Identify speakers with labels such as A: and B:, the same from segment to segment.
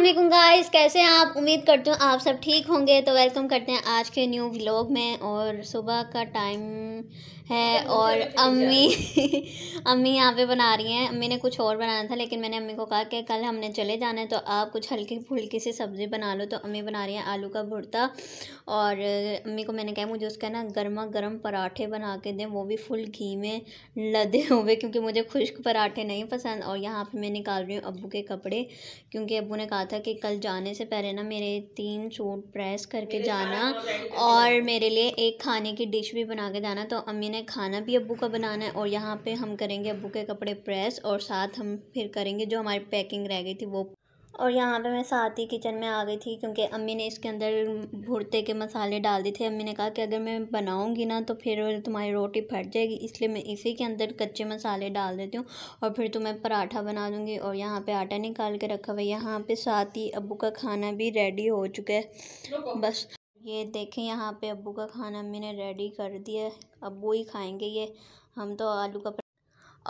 A: Aslam guys कैसे हैं आप उम्मीद करती हूँ आप सब ठीक होंगे तो वेलकम करते हैं आज के न्यू व्लॉग में और सुबह का टाइम है और अम्मी अम्मी यहाँ पे बना रही हैं अम्मी ने कुछ और बनाना था लेकिन मैंने अम्मी को कहा कि कल हमने चले जाना है तो आप कुछ हल्की फुल्की सी सब्ज़ी बना लो तो अम्मी बना रही हैं आलू का भुर्ता और अम्मी को मैंने कहा मुझे उसका ना गर्मा गर्म पराठे बना के दें वो भी फुल घी में लदे हुए क्योंकि मुझे खुश्क पराठे नहीं पसंद और यहाँ पर मैं निकाल रही हूँ अबू के कपड़े क्योंकि अबू ने कहा था कि कल जाने से पहले ना मेरे तीन सूट प्रेस करके जाना और मेरे लिए एक खाने की डिश भी बना के जाना तो अम्मी ने है खाना भी अबू का बनाना है और यहाँ पे हम करेंगे अबू के कपड़े प्रेस और साथ हम फिर करेंगे जो हमारी पैकिंग रह गई थी वो और यहाँ पे मैं साथ ही किचन में आ गई थी क्योंकि अम्मी ने इसके अंदर भुरते के मसाले डाल दिए थे अम्मी ने कहा कि अगर मैं बनाऊँगी ना तो फिर तुम्हारी रोटी फट जाएगी इसलिए मैं इसी के अंदर कच्चे मसाले डाल देती हूँ और फिर तुम्हें पराठा बना दूँगी और यहाँ पे आटा निकाल के रखा हुआ है यहाँ पे साथ ही अबू का खाना भी रेडी हो चुका है बस ये देखें यहाँ पे अबू का खाना मैंने रेडी कर दिया अबू ही खाएंगे ये हम तो आलू का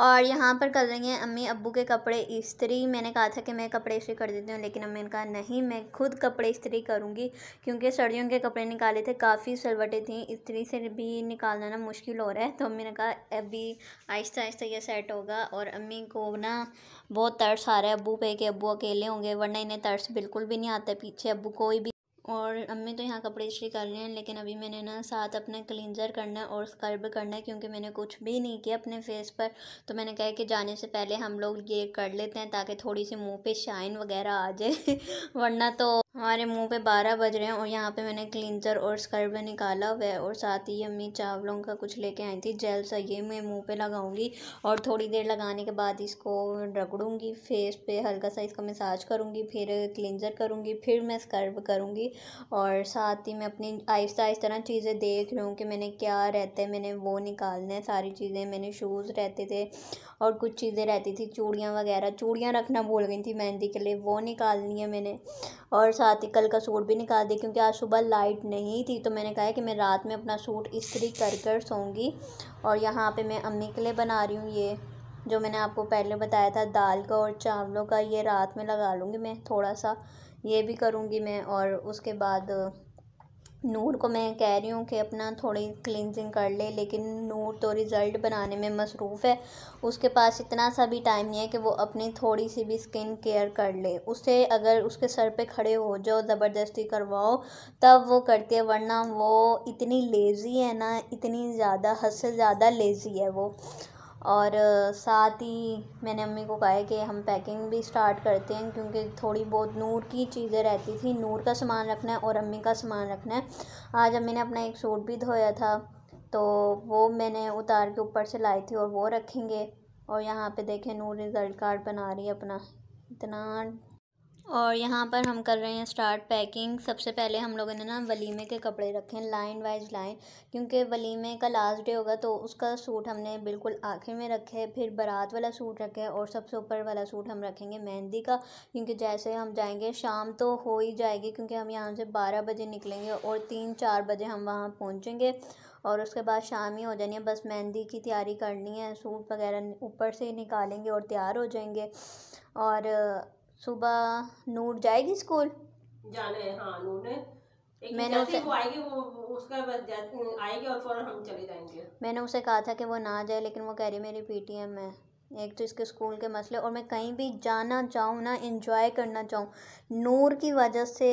A: और यहाँ पर कर रही हैं अम्मी अबू के कपड़े इस्त्री मैंने कहा था कि मैं कपड़े इस्त्री कर देती हूँ लेकिन अम्मी ने कहा नहीं मैं खुद कपड़े इस्त्री करूँगी क्योंकि सर्दियों के कपड़े निकाले थे काफ़ी सलवटें थी इस्त्री से भी निकालना ना मुश्किल हो रहा है तो अम्मी ने कहा अभी आहिस्ता आहिस्ता ये सेट होगा और अम्मी को ना बहुत तर्स आ रहा है अबू पे कि अबू अकेले होंगे वरना इन्हें तर्स बिल्कुल भी नहीं आता पीछे अबू कोई भी और अम्मी तो यहाँ कपड़े इस्त्री कर रही हैं लेकिन अभी मैंने ना साथ अपना क्लिनजर करना है और स्कर्ब करना है क्योंकि मैंने कुछ भी नहीं किया अपने फेस पर तो मैंने कहा कि जाने से पहले हम लोग ये कर लेते हैं ताकि थोड़ी सी मुंह पे शाइन वगैरह आ जाए वरना तो हमारे मुंह पे बारह बज रहे हैं और यहाँ पे मैंने क्लिनजर और स्क्रब निकाला हुआ है और साथ ही अम्मी चावलों का कुछ लेके आई थी जेल सा ये मैं मुंह पे लगाऊंगी और थोड़ी देर लगाने के बाद इसको रगड़ूंगी फेस पे हल्का सा इसका मसाज करूँगी फिर क्लिनजर करूँगी फिर मैं स्क्रब करूँगी और साथ ही मैं अपनी आहिस्ता आहिस्ता ना चीज़ें देख रही हूँ कि मैंने क्या रहते हैं मैंने वो निकालने है सारी चीज़ें मैंने शूज़ रहते थे और कुछ चीज़ें रहती थी चूड़ियाँ वगैरह चूड़ियाँ रखना भूल गई थी मेहंदी के लिए वो निकालनी है मैंने और साथ ही कल का सूट भी निकाल दिया क्योंकि आज सुबह लाइट नहीं थी तो मैंने कहा कि मैं रात में अपना सूट इस्त्री कर कर सोंगी और यहाँ पे मैं अम्मी के लिए बना रही हूँ ये जो मैंने आपको पहले बताया था दाल का और चावलों का ये रात में लगा लूँगी मैं थोड़ा सा ये भी करूँगी मैं और उसके बाद नूर को मैं कह रही हूँ कि अपना थोड़ी क्लिनजिंग कर ले लेकिन नूर तो रिज़ल्ट बनाने में मसरूफ़ है उसके पास इतना सा भी टाइम नहीं है कि वो अपनी थोड़ी सी भी स्किन केयर कर ले उसे अगर उसके सर पे खड़े हो जाओ ज़बरदस्ती करवाओ तब वो करती है वरना वो इतनी लेज़ी है ना इतनी ज़्यादा हद से ज़्यादा लेज़ी है वो और साथ ही मैंने अम्मी को कहा है कि हम पैकिंग भी स्टार्ट करते हैं क्योंकि थोड़ी बहुत नूर की चीज़ें रहती थी नूर का सामान रखना है और अम्मी का सामान रखना है आज अम्मी ने अपना एक सूट भी धोया था तो वो मैंने उतार के ऊपर से लाई थी और वो रखेंगे और यहाँ पे देखें नूर रिज़ल्ट कार्ड बना रही है अपना इतना और यहाँ पर हम कर रहे हैं स्टार्ट पैकिंग सबसे पहले हम लोगों ने ना वलीमे के कपड़े रखे हैं लाइन वाइज लाइन क्योंकि वलीमे का लास्ट डे होगा तो उसका सूट हमने बिल्कुल आखिर में रखे फिर बारात वाला सूट रखे और सबसे ऊपर वाला सूट हम रखेंगे मेहंदी का क्योंकि जैसे हम जाएंगे शाम तो हो ही जाएगी क्योंकि हम यहाँ से बारह बजे निकलेंगे और तीन चार बजे हम वहाँ पहुँचेंगे और उसके बाद शाम ही हो जानी है बस मेहंदी की तैयारी करनी है सूट वगैरह ऊपर से ही निकालेंगे और तैयार हो जाएंगे और सुबह नूर जाएगी स्कूल जाने हाँ नूर ने मैंने उसे वो आएगी वो उसका आएगी और फौरन हम चले जाएंगे मैंने उसे कहा था कि वो ना जाए लेकिन वो कह रही मेरी पीटीएम है एक तो इसके स्कूल के मसले और मैं कहीं भी जाना चाहूँ ना इंजॉय करना चाहूँ नूर की वजह से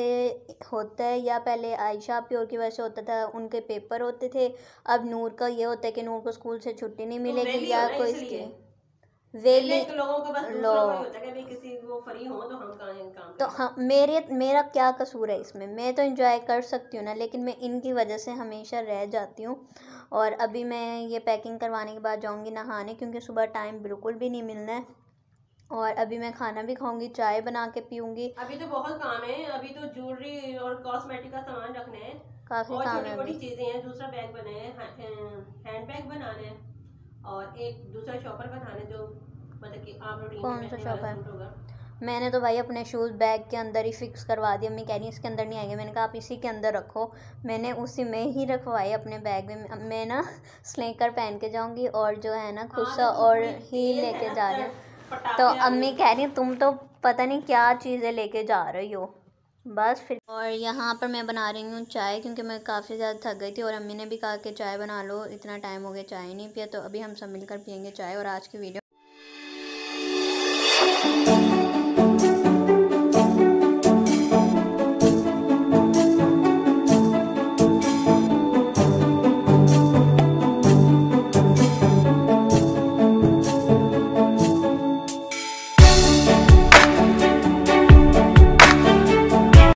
A: होता है या पहले आयशा प्योर की वजह से होता था उनके पेपर होते थे अब नूर का ये होता है कि नूर को स्कूल से छुट्टी नहीं तो मिलेगी या कोई इसके तो लोगों तो, तो हाँ मेरे मेरा क्या कसूर है इसमें मैं तो इंजॉय कर सकती हूँ ना लेकिन मैं इनकी वजह से हमेशा रह जाती हूँ और अभी मैं ये पैकिंग करवाने के बाद जाऊँगी नहाने क्योंकि सुबह टाइम बिल्कुल भी नहीं मिलना है और अभी मैं खाना भी खाऊंगी चाय बना के पीऊंगी अभी तो बहुत काम है अभी तो ज्वेलरी और कॉस्मेटिक का सामान रखने हैं काफी और काम है बड़ी चीजें हैं दूसरा बैग बने हैं हैंड बैग और एक दूसरा शॉपर बताना जो मतलब कि आम रूटीन कौन सा शॉपर मैंने तो भाई अपने शूज़ बैग के अंदर ही फिक्स करवा दिए अम्मी कह रही इसके अंदर नहीं आएंगे मैंने कहा आप इसी के अंदर रखो मैंने उसी में ही रखवाए अपने बैग में मैं ना स्नेकर पहन के जाऊंगी और जो है ना हाँ, खुशा और ही लेके जा तो रही हूँ तो अम्मी कह रही तुम तो पता नहीं क्या चीज़ें लेके जा रही हो बस फिर और यहाँ पर मैं बना रही हूँ चाय क्योंकि मैं काफ़ी ज़्यादा थक गई थी और अम्मी ने भी कहा कि चाय बना लो इतना टाइम हो गया चाय नहीं पिया तो अभी हम सब मिलकर पियेंगे चाय और आज की वीडियो